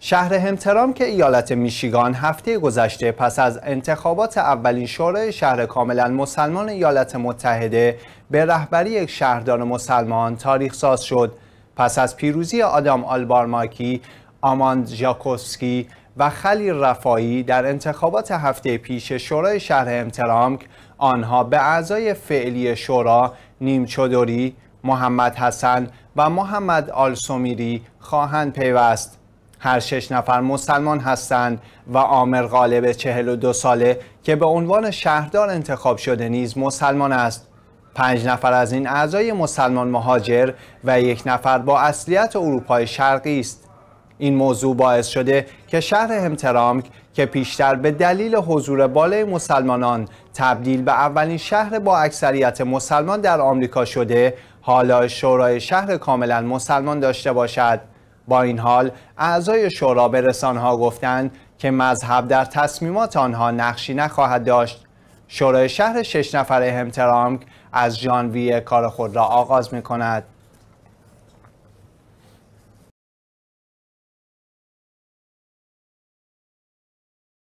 شهر همترام که ایالت میشیگان هفته گذشته پس از انتخابات اولین شورای شهر کاملا مسلمان ایالات متحده به رهبری یک شهردار مسلمان تاریخ ساز شد پس از پیروزی آدام آلبارماکی، آماند ژاکوسکی و خلیل رفایی در انتخابات هفته پیش شورای شهر همترامک آنها به اعضای فعلی شورا نیم محمد حسن و محمد آلسومیری خواهند پیوست. هر شش نفر مسلمان هستند و آمر غالب 42 ساله که به عنوان شهردار انتخاب شده نیز مسلمان است. پنج نفر از این اعضای مسلمان مهاجر و یک نفر با اصلیت اروپای شرقی است. این موضوع باعث شده که شهر همترامک که پیشتر به دلیل حضور بالای مسلمانان تبدیل به اولین شهر با اکثریت مسلمان در آمریکا شده، حالا شورای شهر کاملا مسلمان داشته باشد. با این حال اعضای شورا به رسانها گفتند که مذهب در تصمیمات آنها نقشی نخواهد داشت شورای شهر شش نفره همترامک از ژانویه کار خود را آغاز می کند